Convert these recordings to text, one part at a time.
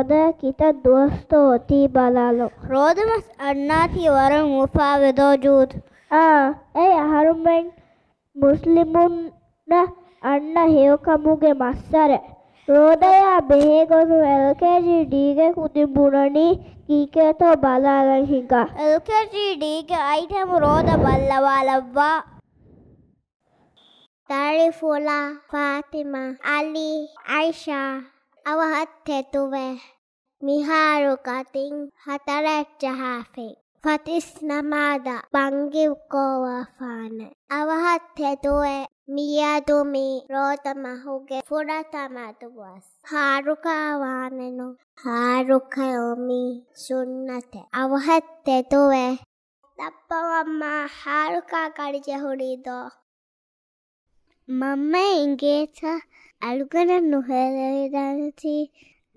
සහෝදරකිට දුවස්තෝතිී බලාලො. රෝධමස් අන්නාති වරං උපා වෙදෝජූත්. ඇයි අහරුමෙන් මුස්ලිමුන්ද අන්න හෙවකමුගේ මස්සර. රෝධයා බෙහේගොනු එල්කජීඩීග කුතිබුණනි කීකතෝ බලාලහික. එල්කජීඩීග අයිටම රෝධ බල්ලවා ලබ්වා. تعرف لا فاطمة علي عائشة أوهت توبة විහාරුකතින් හතරැච්චහාෆෙක්. ෆතිස් නමාද පංගිව්කෝවාෆාන. අවහත් හැතුවේ මියදුමි රෝතමහුගේ පුරතමතුවස්. හාරුකාවානනු හාරුකයොමි සුන්නත. අවහත් තෙතුවේ තප්පවම්මා හාරුකා කඩිජහුරිදෝ. මම ඉංගේත අලුගන නොහැලවිදනතිී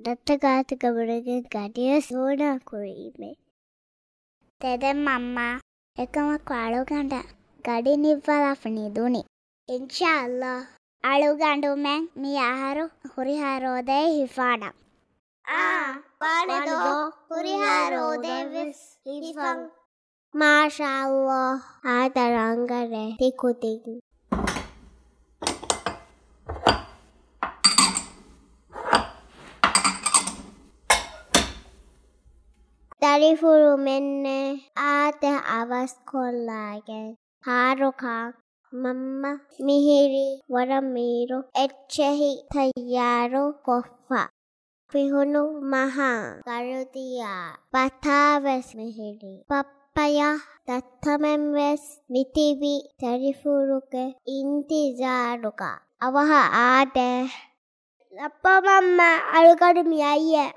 දත්තඝාතක වරගෙන් ගඩිය සෝනා කොරීමේ. තැදැම් අම්මා එකම කාලෝගඩ ගඩි නිව්වලපනී දුනි. ඉංශාල්ලා අළුගඩුමැන් මේ ආහාරු හොරිහාරෝදය හිපාඩක්. ආ පානදෝ හොරිහාරෝදයවිස් හිරිපං. මාශාල්ලෝ ආතරංගරැ තිකුතින්. ශරිෆුරු මෙන්න ආත අවස් කොල්ලාගෙන් පාරුකා ಮಮ್ಮ ಮಿಹಿರಿ ವರಮೀರು ಎಚ್ಚಹಿ ತಯ್ಯಾರು ಕೊಫ್ಫ ಪಿಹುನು ಮಹಾ ಕರುತಿಯ ಪಥಾವೆಸ್ ಮಿಹಿರಿ ಪಪ್ಪಯ ತತ್ತಮೆಂವೆಸ್ ಮಿತಿವಿ ತರಿಫುರುಕೆ ಇಂತಿಜಾರುಕ ಅವಹ ಆದೆ ಅಪ್ಪ ಮಮ್ಮ ಅಳುಗಡು ಮಿಯಯ್ಯ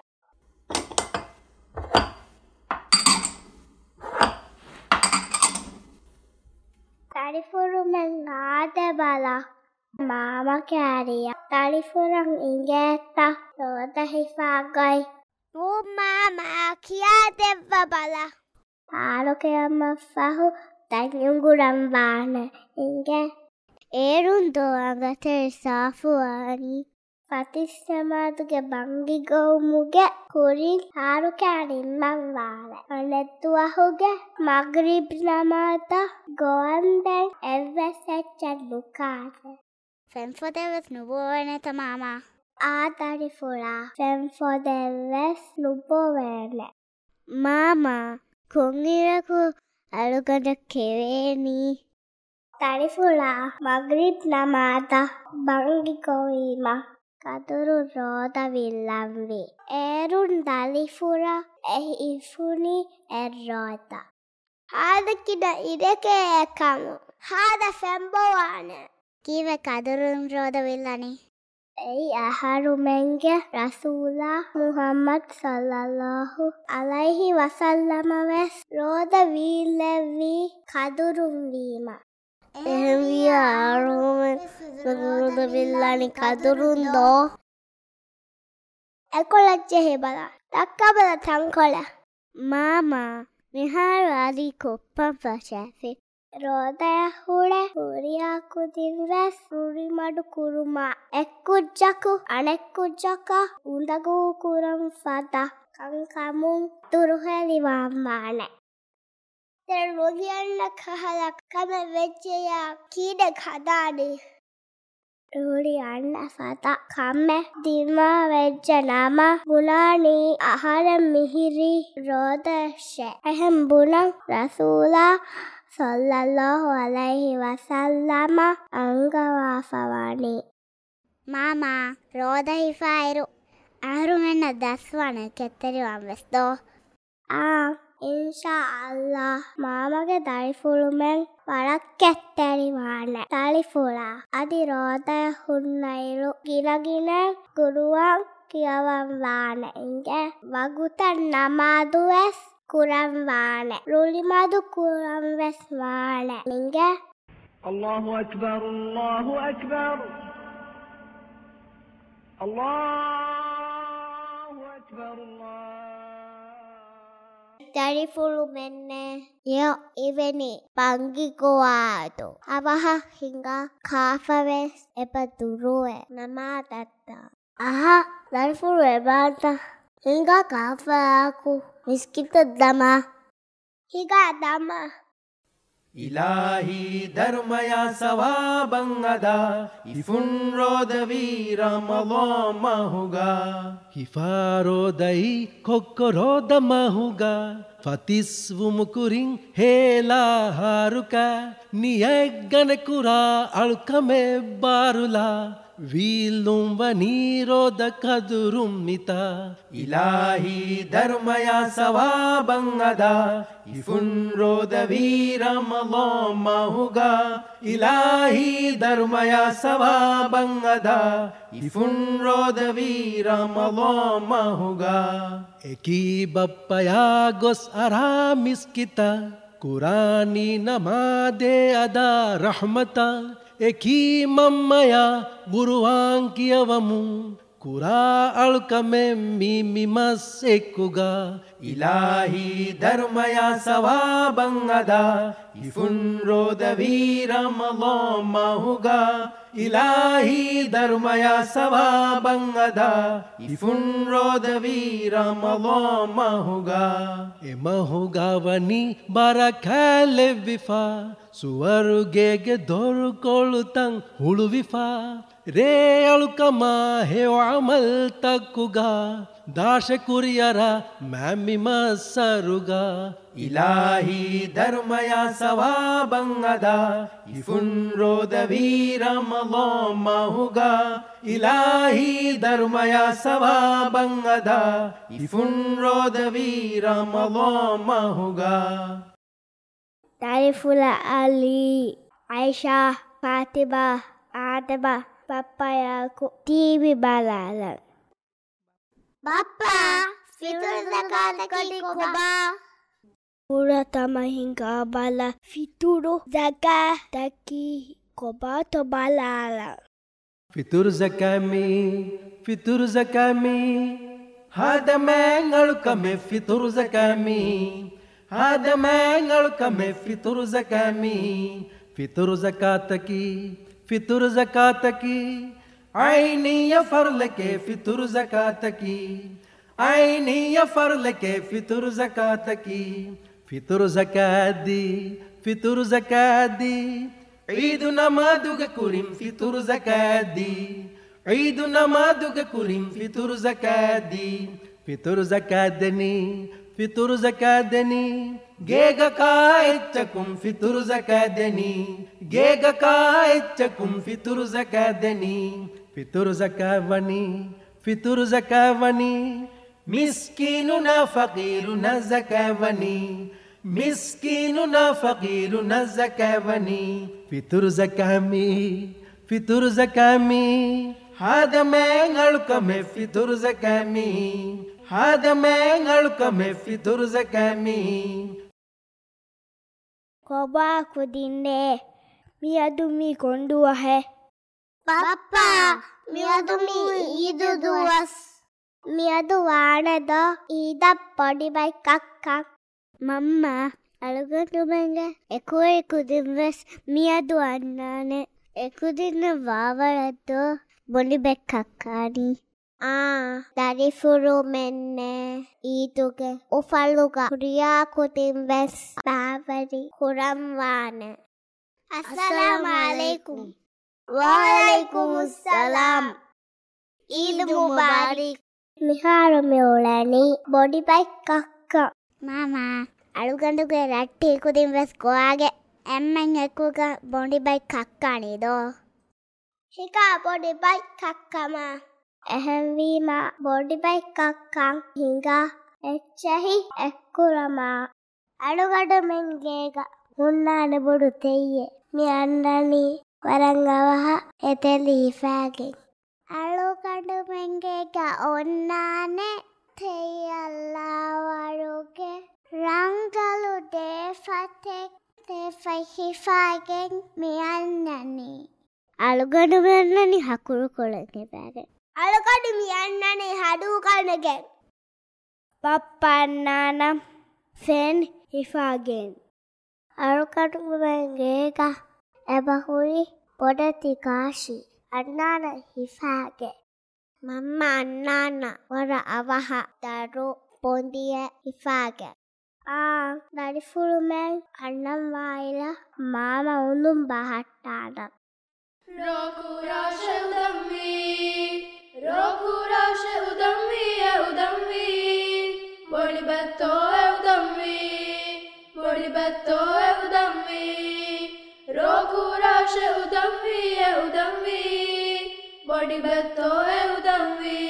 තරිපුරුමෙන් ආදබලා මාම කෑරිය තරිපුරම් ඉගැත්ත තෝද හිසාගයි ඌ මාමා කියා දෙව බලා පාලකයම සහු තැගුරම් බාන ඉග ඒරුන් දෝගත සාෆුවානී පතිස්සමාතුගේ බංගිගොවුමුගේ කුරින් ආරුකෑනින් මංවාල අනැත්තුවහුගේ මග්‍රීප්නමාතා ගොවන්දැන් එවසැච්චත් ලුකාට ෆැම්ෆොදෙවස් නුබෝවනැත මාමා ආතරි ෆොරා ෆැම්ෆොදෙවස් නුබෝවෑන මාමා කොංගිරකු අලුගඩ කෙවේනී තරිෆුලා මග්‍රීප් නමාතා බංගිකෝවීමක් කඳුරු රෝද විල්ලම් වේ. ඒරුන් දලිෆුරා එහිෆුනි එරෝත. හාදකිඩ ඉඩකෑකමු. හාද ෆැම්බවාන. කීව කදුරුම් රෝධ විල්ලනේ. ඇයි අහරුමැන්ග රසූලා මුහම්මත් සල්ලල්ලාහු අලයිහි වසල්ලම වැස් රෝධ වීල්ලැවී කදුරුම්වීම. Enviaram Magruda Villani Cadurundó. Ecolete rebala, tacabala tancola. Mama, Miharadi Copa chefe. රෝදය හුඩ හුරියාකුදින් වැස් රුරිමඩු කුරුමා එක්කුජ්ජකු අනෙක්කුජ්ජක උඳගූ කුරම් සතා කංකමුන් තුරුහැලිවාම්මානෑ දැන් රොගියන්න කහලා කම වෙච්චයා කීඩ කදානේ රෝලි අන්න සතා කම්ම දිමා වෙච්ච නම බුලානේ අහර මිහිරි රෝදශ අහම් බුලන් රසූලා සොල්ලල්ලෝ අලයිහි වසල්ලම අංගවාසවානේ මාමා රෝදහිෆායිරු අහරුමෙන්න දස්වන කෙත්තරිවම් වෙස්දෝ ආ ඉන්ශාල්ලා මාමගේ දරිෆුළුමෙන් වරක් කැත්තැරිවාන තලිෆුලා අධිරෝධය හුන්නයිලු ගිලගින ගුරුවන් කියවම්වාන ඉන්ග වගුත නමාදුවැස් කුරම්වාන රුලිමදු කුරම්වැස් වාන ඉංග الله أكبر الله أكبر الله දරිෆුළුමෙන්නේ ය එවැනි පංගිකොවාතු අවහ හිංගා කාෆවෙස් එප දුරුව නමා තත්තා. අහ දරිෆුළු එබාත හිංගා කාෆාකු මිස්කිත දමා හිගා දමා ಇಲಾಹಿ ಧರ್ಮಯ يا سوابا أدا إفن رودوي رام الله ಕೊಕ್ಕೊರೋದ ಮಹುಗ ಫತಿಸ್ವು ಮುಕುರಿಂ ಹೇಲಾ ಹಾರುಕ ನಿಯಗ್ಗನ ಕುರ ಅಳುಕಮೆ ಬಾರುಲಾ. वीलुम्बनीरोदकदुरुम्मित इलाही धर्मया सवा बङ्गदा इफुन्रोद वीरमवो महुगा इलाही धर्मया सवा बङ्गदा इफुन्रोद वीरमवो महुगा एकी बप्पया गोस् अरामिस्कित कुरानी नमादे अदा रह्मता ಏಕೀಮಮ್ಮಯ ಗುರುವಾಂಕಿಯವಮು ಕುರಾ ಅಳ್ಕಮೆ ಮೀಮಿಮ ಸೆಕ್ಕುಗ ಇಲಾಹಿ ಧರ್ಮಯ ಸವಾಭಂಗದ ಇಫುನ್ರೋದ ವೀರಮ ಲೋಮಹುಗ ಇಲಾಹಿ ಧರ್ಮಯ ಸವಾಭಂಗದ ಇಫುನ್ರೋದ ವೀರಮ ಲೋಮಹುಗ ಎಮಹುಗವನಿ ಬರ ಖ್ಯಾಲೆ ವಿಫಾ ಸುವರುಗೆಗೆ ತಂಗ್ ಹುಳುವಿಫಾ ರೇ ಅಳುಕಮ ಹೇವಾಮಲ್ ತಕ್ಕುಗ ದಾಶ ಕುರಿಯರ ಮ್ಯಾಮಿ ಸರುಗ Ilahi ಧರ್ಮಯ ಬಂಗದ ಇಫುನ್ ರೋದ ವೀರಮ ಮಹುಗ Ilahi ಧರ್ಮಯ ಬಂಗದ ಇಫುನ್ ರೋದ ವೀರಮ ಮಹುಗ تعرف علي عائشة فاطمة عتبة بابا ku TV balalan. Bapak, fitur zakat koba. Pura tama hingga bala fitur zakat taki koba to balala. Fitur zakami, fitur zakami, hadam mengal kami fitur zakami. هذا ما في ترزك أمي في ترزكاتك في ترزكاتك عيني يفر لك في ترزكاتك عيني يفر لك في ترزكاتك في ترزكادي في ترزكادي عيدنا ما دوغ كريم في ترزكادي عيدنا ما دوغ كريم في ترزكادي في ترزكادني Fitr സക്കാദനി ഗേഗകായച്ചക്കും Fitr സക്കാദനി ഗേഗകായച്ചക്കും Fitr സക്കാദനി Fitr സക്കാവനി Fitr സക്കാവനി മിസ്കീനുന ഫഖീറുന സക്കാവനി മിസ്കീനുന ഫഖീറുന സക്കാവനി Fitr സക്കാമി Fitr സക്കാമി ഹാദമേങ്ങൾക്കമെ Fitr സക്കാമി ഹതമേങ്ങൾക്കമെ ഫിതുർസകമി കൊബാക്കുതിൻ്റെ മിയതുമി കൊണ്ടുവഹെ പപ്പ മിയതുമി ഇത് ദിവസ് මියදු වානද ඊද පොඩිබයි කක්කක් මම්මා අලුගටුමඟ එකුව එකුදිවස් මියදු අන්නාන එකුදින්න වාවරත්තු බොඩිබෙක් කක්කාඩී දරිෆුරුමෙන්නේ ඊතුක ඔෆල්ලුක කුඩියාකුතින් වැස් පාවරි හුරම්වාන අස්සලාමාලෙකුම් வாலைக்குமுஸ்ஸலாம் ஈது முபாரிக் මිහාරමයෝලෑනේ බොඩිපයි කක්කා මාමා අලුගඳුගේ රට්ටි කුදින් වෙස් කොයාගේ ඇම්මෙන් එකුග බොඩිබයි කක්කානේ දෝ හිකා බොඩිබයි කක්කමා ඇහැවීම බොඩිබයිකක්කං හිඟා එච්චැහි එක්කුරමා අඩුගඩමෙන්ගේග හුන්නාන බොඩු තෙයියේ මි අන්නනී වරංගවහ එතෙලීෆෑගෙන් අලුකඩුමෙන්ගේග ඔන්නානේ තෙයල්ලාවරුගේ රංගලු දේෆතෙක් තෙෆහිෆාගෙන් මියන්නනී අලුගඩුමන්නනි හකුරු කොළගේ බෑගෙන් අලකඩමියන්නනේ හඩූ කනගෙන් පප්පන්නානම් ෆෙන් හිෆාගෙන් අරුකටුමගේ ඇබහුරි පොඩ තිකාශී අන්නාන හිෆාගේ මම්ම අන්නාන්න වර අවහ දරු පොන්දිය හිෆාගේ ආ දරිෆුරුමැන් අන්නම් වායිලා මාම උඳුම් බහට්ටානම් ලොකුරාශදම්මී راسي ودمي يا ودمي بولي بتو يا ودمي بولي بتو يا ودمي روكو راسي ودمي يا ودمي بولي بتو يا ودمي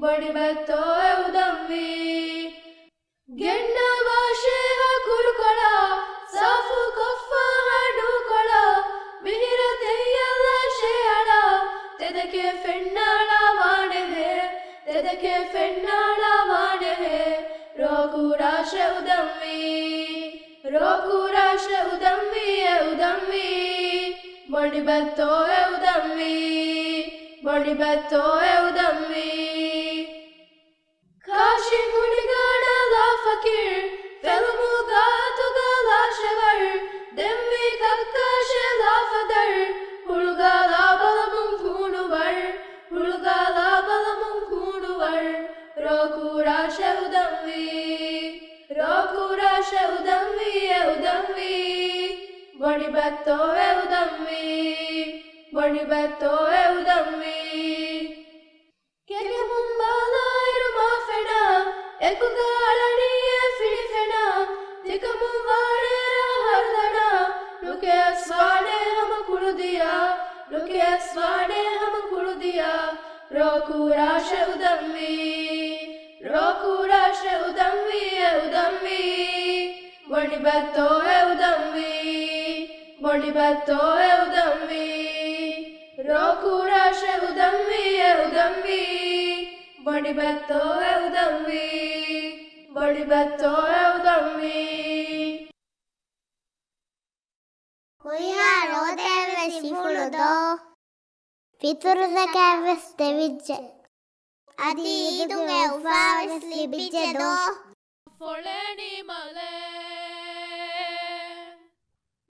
بولي بتو يا फिन्नाडावाण है रोकुराश उदम में रोकुराश उदम में उदम में मणिबत्तो है काशी मुनगाना ला फकीर फिल्मों का وارنبت وعود أمي كلهم بلا إرما فنا إكو غالني فيني فنا تكمو باريرا هردنا لوكي أسواني هم كل ديا لوكي أسواني هم كل ديا روكو راش أدمي روكو ರೋಕುರಾಶ ಉದಂಬಿ ಉದಂಬಿ ಬಡಿ ಬತ್ತೋ ಉದಂಬಿ ಬಡಿ ಬತ್ತೋ ಉದಂಬಿ ಪಿತೃದ ಕ್ಯಾವಸ್ ದೇವಿಜ್ಜ ಅದಿ ಇದು ಕ್ಯಾವಸ್ ಲಿ ಮಲೆ